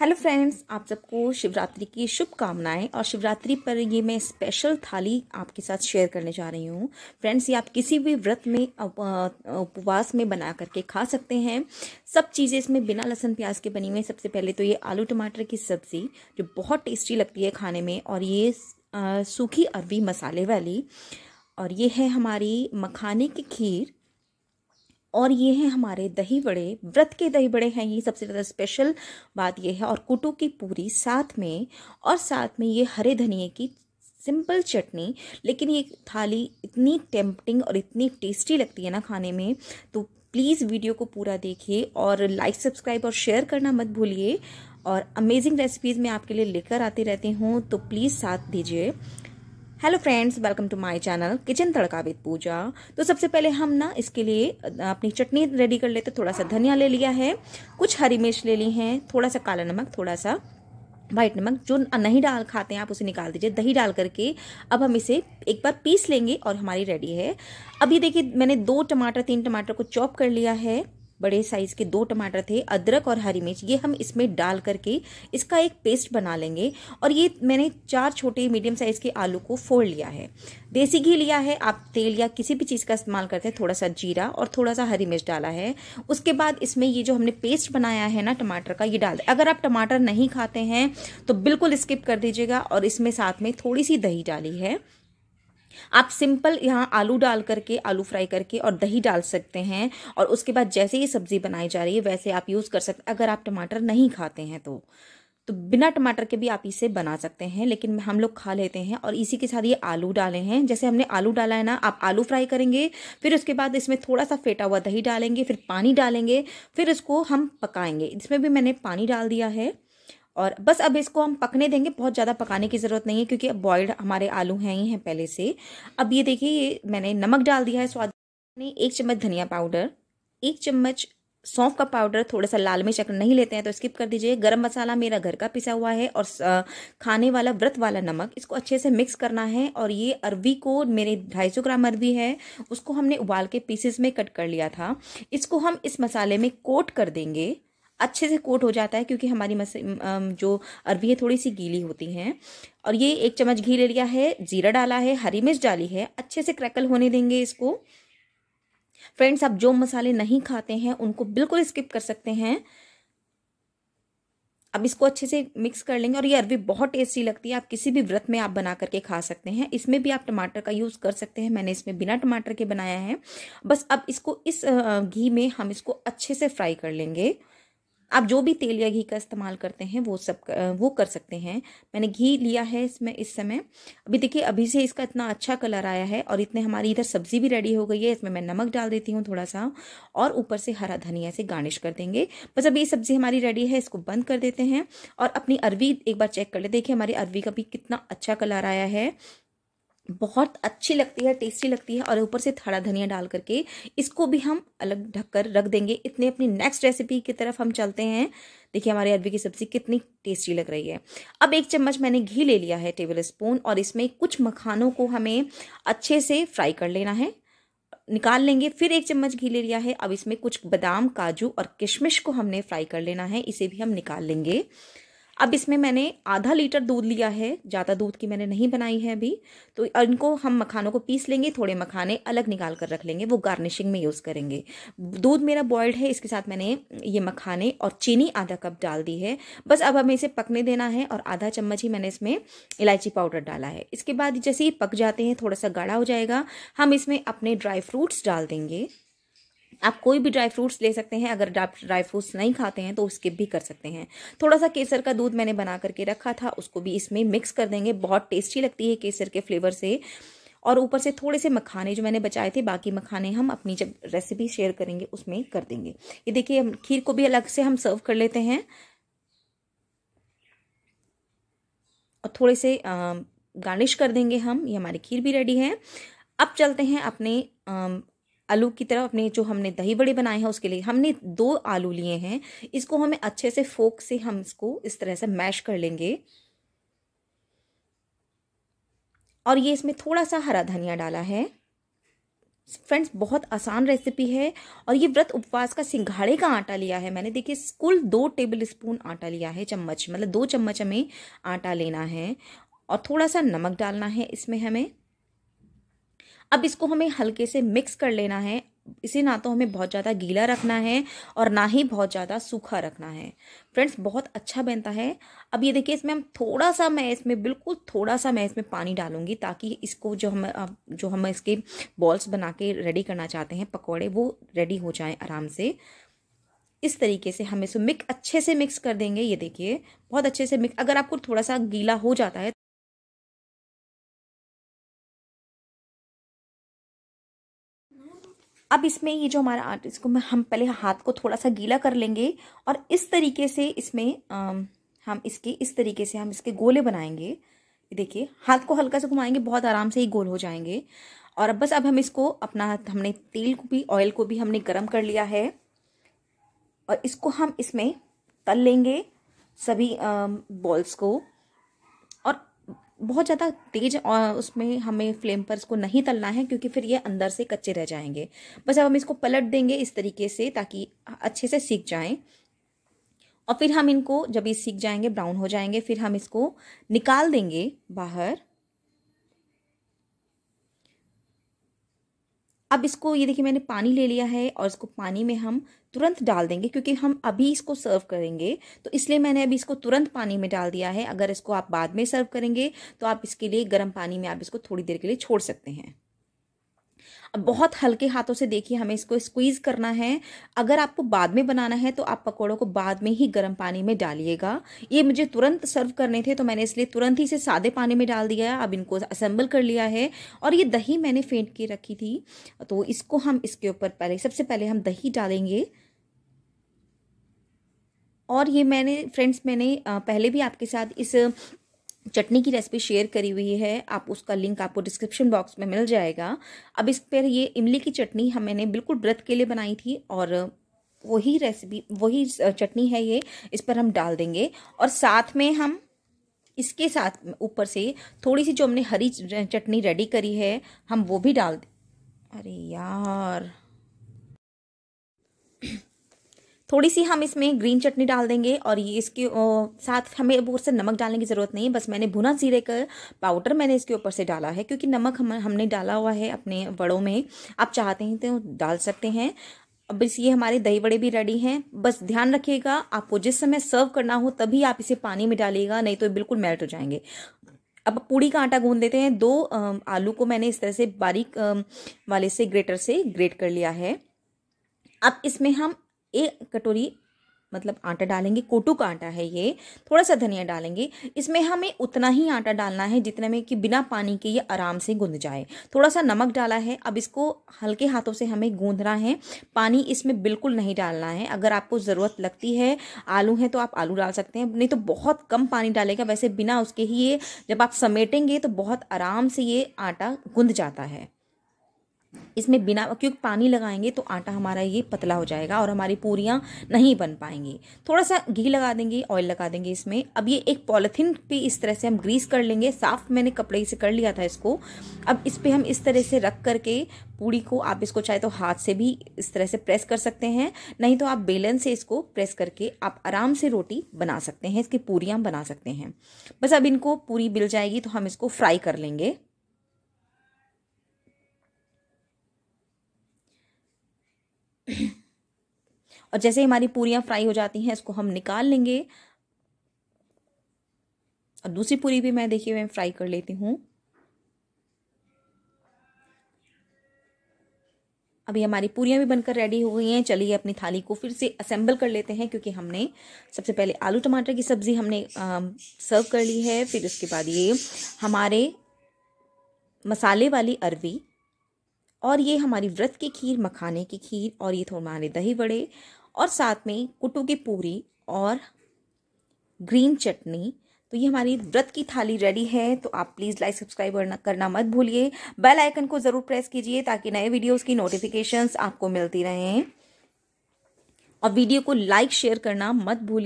hello friends आप सबको शिवरात्रि की शुभकामनाएं और शिवरात्रि पर ये मैं स्पेशल थाली आपके साथ शेयर करने जा रही हूँ फ्रेंड्स ये आप किसी भी व्रत में उपवास में बना करके खा सकते हैं सब चीज़ें इसमें बिना लहसुन प्याज के बनी हुई सबसे पहले तो ये आलू टमाटर की सब्ज़ी जो बहुत टेस्टी लगती है खाने में और ये सूखी अरबी मसाले वाली और ये है हमारी मखाने की खीर और ये हैं हमारे दही बड़े व्रत के दही बड़े हैं ये सबसे ज़्यादा स्पेशल बात ये है और कुटू की पूरी साथ में और साथ में ये हरे धनिए की सिंपल चटनी लेकिन ये थाली इतनी टेम्पटिंग और इतनी टेस्टी लगती है ना खाने में तो प्लीज़ वीडियो को पूरा देखिए और लाइक सब्सक्राइब और शेयर करना मत भूलिए और अमेजिंग रेसिपीज़ मैं आपके लिए लेकर आती रहती हूँ तो प्लीज़ साथ दीजिए hello friends welcome to my channel kitchen tadka with Pooja तो सबसे पहले हम ना इसके लिए अपनी चटनी रेडी कर लेते थोड़ा सा धनिया ले लिया है कुछ हरी मिर्च ले ली हैं थोड़ा सा काला नमक थोड़ा सा व्हाइट नमक जो नहीं डाल खाते हैं आप उसे निकाल दीजिए दही डाल करके अब हम इसे एक बार पीस लेंगे और हमारी रेडी है अभी देखिए मैंने दो टमाटर तीन टमाटर को चॉप कर लिया है बड़े साइज के दो टमाटर थे अदरक और हरी मिर्च ये हम इसमें डाल करके इसका एक पेस्ट बना लेंगे और ये मैंने चार छोटे मीडियम साइज के आलू को फोड़ लिया है देसी घी लिया है आप तेल या किसी भी चीज़ का इस्तेमाल करते हैं थोड़ा सा जीरा और थोड़ा सा हरी मिर्च डाला है उसके बाद इसमें ये जो हमने पेस्ट बनाया है ना टमाटर का ये डाल अगर आप टमाटर नहीं खाते हैं तो बिल्कुल स्किप कर दीजिएगा और इसमें साथ में थोड़ी सी दही डाली है आप सिंपल यहाँ आलू डाल करके आलू फ्राई करके और दही डाल सकते हैं और उसके बाद जैसे ही सब्जी बनाई जा रही है वैसे आप यूज़ कर सकते अगर आप टमाटर नहीं खाते हैं तो तो बिना टमाटर के भी आप इसे बना सकते हैं लेकिन हम लोग खा लेते हैं और इसी के साथ ये आलू डाले हैं जैसे हमने आलू डाला है ना आप आलू फ्राई करेंगे फिर उसके बाद इसमें थोड़ा सा फेटा हुआ दही डालेंगे फिर पानी डालेंगे फिर इसको हम पकाएंगे इसमें भी मैंने पानी डाल दिया है और बस अब इसको हम पकने देंगे बहुत ज़्यादा पकाने की ज़रूरत नहीं है क्योंकि अब बॉयल्ड हमारे आलू हैं ही हैं पहले से अब ये देखिए ये मैंने नमक डाल दिया है स्वाद ने एक चम्मच धनिया पाउडर एक चम्मच सौंफ का पाउडर थोड़ा सा लाल मिर्च अगर नहीं लेते हैं तो स्किप कर दीजिए गरम मसाला मेरा घर का पिसा हुआ है और खाने वाला व्रत वाला नमक इसको अच्छे से मिक्स करना है और ये अरवी को मेरे 250 ग्राम अरवी है उसको हमने उबाल के पीसेस में कट कर लिया था इसको हम इस मसाले में कोट कर देंगे अच्छे से कोट हो जाता है क्योंकि हमारी मस जो अरबी है थोड़ी सी गीली होती हैं और ये एक चम्मच घी ले लिया है जीरा डाला है हरी मिर्च डाली है अच्छे से क्रैकल होने देंगे इसको फ्रेंड्स आप जो मसाले नहीं खाते हैं उनको बिल्कुल स्किप कर सकते हैं अब इसको अच्छे से मिक्स कर लेंगे और ये अरबी बहुत टेस्टी लगती है आप किसी भी व्रत में आप बना करके खा सकते हैं इसमें भी आप टमाटर का यूज़ कर सकते हैं मैंने इसमें बिना टमाटर के बनाया है बस अब इसको इस घी में हम इसको अच्छे से फ्राई कर लेंगे आप जो भी तेल या घी का इस्तेमाल करते हैं वो सब वो कर सकते हैं मैंने घी लिया है इसमें इस समय अभी देखिए अभी से इसका इतना अच्छा कलर आया है और इतने हमारी इधर सब्जी भी रेडी हो गई है इसमें मैं नमक डाल देती हूँ थोड़ा सा और ऊपर से हरा धनिया से गार्निश कर देंगे बस अब ये सब्जी हमारी रेडी है इसको बंद कर देते हैं और अपनी अरवी एक बार चेक कर ले देखिए हमारी अरवी का भी कितना अच्छा कलर आया है बहुत अच्छी लगती है टेस्टी लगती है और ऊपर से थड़ा धनिया डाल करके इसको भी हम अलग ढककर रख देंगे इतने अपनी नेक्स्ट रेसिपी की तरफ हम चलते हैं देखिए हमारी अरबी की सब्ज़ी कितनी टेस्टी लग रही है अब एक चम्मच मैंने घी ले लिया है टेबल स्पून और इसमें कुछ मखानों को हमें अच्छे से फ्राई कर लेना है निकाल लेंगे फिर एक चम्मच घी ले लिया है अब इसमें कुछ बादाम काजू और किशमिश को हमने फ्राई कर लेना है इसे भी हम निकाल लेंगे अब इसमें मैंने आधा लीटर दूध लिया है ज़्यादा दूध की मैंने नहीं बनाई है अभी तो इनको हम मखानों को पीस लेंगे थोड़े मखाने अलग निकाल कर रख लेंगे वो गार्निशिंग में यूज़ करेंगे दूध मेरा बॉयल्ड है इसके साथ मैंने ये मखाने और चीनी आधा कप डाल दी है बस अब हमें इसे पकने देना है और आधा चम्मच ही मैंने इसमें इलायची पाउडर डाला है इसके बाद जैसे ही पक जाते हैं थोड़ा सा गाढ़ा हो जाएगा हम इसमें अपने ड्राई फ्रूट्स डाल देंगे आप कोई भी ड्राई फ्रूट्स ले सकते हैं अगर आप ड्राई फ्रूट्स नहीं खाते हैं तो स्किप भी कर सकते हैं थोड़ा सा केसर का दूध मैंने बना करके रखा था उसको भी इसमें मिक्स कर देंगे बहुत टेस्टी लगती है केसर के फ्लेवर से और ऊपर से थोड़े से मखाने जो मैंने बचाए थे बाकी मखाने हम अपनी जब रेसिपी शेयर करेंगे उसमें कर देंगे ये देखिए हम खीर को भी अलग से हम सर्व कर लेते हैं और थोड़े से गार्निश कर देंगे हम ये हमारी खीर भी रेडी है अब चलते हैं अपने आलू की तरह अपने जो हमने दही बड़े बनाए हैं उसके लिए हमने दो आलू लिए हैं इसको हमें अच्छे से फोक से हम इसको इस तरह से मैश कर लेंगे और ये इसमें थोड़ा सा हरा धनिया डाला है फ्रेंड्स बहुत आसान रेसिपी है और ये व्रत उपवास का सिंघाड़े का आटा लिया है मैंने देखिए कुल दो टेबल स्पून आटा लिया है चम्मच मतलब दो चम्मच हमें आटा लेना है और थोड़ा सा नमक डालना है इसमें हमें अब इसको हमें हल्के से मिक्स कर लेना है इसे ना तो हमें बहुत ज़्यादा गीला रखना है और ना ही बहुत ज़्यादा सूखा रखना है फ्रेंड्स बहुत अच्छा बनता है अब ये देखिए इसमें हम थोड़ा सा मैं इसमें बिल्कुल थोड़ा सा मैं इसमें पानी डालूंगी ताकि इसको जो हम जो हम इसके बॉल्स बना के रेडी करना चाहते हैं पकौड़े वो रेडी हो जाए आराम से इस तरीके से हम इसे मिक्स अच्छे से मिक्स कर देंगे ये देखिए बहुत अच्छे से मिक्स अगर आपको थोड़ा सा गीला हो जाता है अब इसमें ये जो हमारा आर्ट इसको हम पहले हाथ को थोड़ा सा गीला कर लेंगे और इस तरीके से इसमें आ, हम इसके इस तरीके से हम इसके गोले बनाएंगे देखिए हाथ को हल्का से घुमाएंगे बहुत आराम से ही गोल हो जाएंगे और अब बस अब हम इसको अपना हमने तेल को भी ऑयल को भी हमने गर्म कर लिया है और इसको हम इसमें तल लेंगे सभी बॉल्स को बहुत ज़्यादा तेज उसमें हमें फ्लेम पर इसको नहीं तलना है क्योंकि फिर ये अंदर से कच्चे रह जाएंगे बस अब हम इसको पलट देंगे इस तरीके से ताकि अच्छे से सीख जाएं और फिर हम इनको जब ये सीख जाएंगे ब्राउन हो जाएंगे फिर हम इसको निकाल देंगे बाहर अब इसको ये देखिए मैंने पानी ले लिया है और इसको पानी में हम तुरंत डाल देंगे क्योंकि हम अभी इसको सर्व करेंगे तो इसलिए मैंने अभी इसको तुरंत पानी में डाल दिया है अगर इसको आप बाद में सर्व करेंगे तो आप इसके लिए गर्म पानी में आप इसको थोड़ी देर के लिए छोड़ सकते हैं बहुत हल्के हाथों से देखिए हमें इसको स्क्वीज़ करना है अगर आपको बाद में बनाना है तो आप पकौड़ों को बाद में ही गर्म पानी में डालिएगा ये मुझे तुरंत सर्व करने थे तो मैंने इसलिए तुरंत ही इसे सादे पानी में डाल दिया है अब इनको असेंबल कर लिया है और ये दही मैंने फेंट के रखी थी तो इसको हम इसके ऊपर पहले सबसे पहले हम दही डालेंगे और ये मैंने फ्रेंड्स मैंने पहले भी आपके साथ इस चटनी की रेसिपी शेयर करी हुई है आप उसका लिंक आपको डिस्क्रिप्शन बॉक्स में मिल जाएगा अब इस पर ये इमली की चटनी हम मैंने बिल्कुल व्रत के लिए बनाई थी और वही रेसिपी वही चटनी है ये इस पर हम डाल देंगे और साथ में हम इसके साथ ऊपर से थोड़ी सी जो हमने हरी चटनी रेडी करी है हम वो भी डाल दें अरे यार थोड़ी सी हम इसमें ग्रीन चटनी डाल देंगे और ये इसके साथ हमें ऊपर से नमक डालने की ज़रूरत नहीं है बस मैंने भुना जीरे का पाउडर मैंने इसके ऊपर से डाला है क्योंकि नमक हम हमने डाला हुआ है अपने बड़ों में आप चाहते हैं तो डाल सकते हैं अब बस ये हमारे दही बड़े भी रेडी हैं बस ध्यान रखिएगा आपको जिस समय सर्व करना हो तभी आप इसे पानी में डालिएगा नहीं तो बिल्कुल मेल्ट हो जाएंगे अब पूड़ी का आटा गूंद देते हैं दो आलू को मैंने इस तरह से बारीक वाले से ग्रेटर से ग्रेट कर लिया है अब इसमें हम एक कटोरी मतलब आटा डालेंगे कोटू का आटा है ये थोड़ा सा धनिया डालेंगे इसमें हमें उतना ही आटा डालना है जितने में कि बिना पानी के ये आराम से गूंध जाए थोड़ा सा नमक डाला है अब इसको हल्के हाथों से हमें गूंधना है पानी इसमें बिल्कुल नहीं डालना है अगर आपको ज़रूरत लगती है आलू है तो आप आलू डाल सकते हैं नहीं तो बहुत कम पानी डालेगा वैसे बिना उसके ही ये जब आप समेटेंगे तो बहुत आराम से ये आटा गूंध जाता है इसमें बिना क्योंकि पानी लगाएंगे तो आटा हमारा ये पतला हो जाएगा और हमारी पूरियाँ नहीं बन पाएंगी थोड़ा सा घी लगा देंगे ऑयल लगा देंगे इसमें अब ये एक पॉलीथीन पे इस तरह से हम ग्रीस कर लेंगे साफ मैंने कपड़े से कर लिया था इसको अब इस पर हम इस तरह से रख करके पूड़ी को आप इसको चाहे तो हाथ से भी इस तरह से प्रेस कर सकते हैं नहीं तो आप बेलन से इसको प्रेस करके आप आराम से रोटी बना सकते हैं इसकी पूरियाँ बना सकते हैं बस अब इनको पूरी मिल जाएगी तो हम इसको फ्राई कर लेंगे और जैसे ही हमारी पूरियाँ फ्राई हो जाती हैं इसको हम निकाल लेंगे और दूसरी पूरी भी मैं देखिए मैं फ्राई कर लेती हूँ अभी हमारी पूरियाँ भी बनकर रेडी हो गई हैं चलिए अपनी थाली को फिर से असेंबल कर लेते हैं क्योंकि हमने सबसे पहले आलू टमाटर की सब्ज़ी हमने सर्व कर ली है फिर उसके बाद ये हमारे मसाले वाली अरवी और ये हमारी व्रत की खीर मखाने की खीर और ये हमारे दही बड़े और साथ में कुटू की पूरी और ग्रीन चटनी तो ये हमारी व्रत की थाली रेडी है तो आप प्लीज़ लाइक सब्सक्राइब करना मत भूलिए बेल आइकन को ज़रूर प्रेस कीजिए ताकि नए वीडियोस की नोटिफिकेशंस आपको मिलती रहें और वीडियो को लाइक शेयर करना मत भूलिए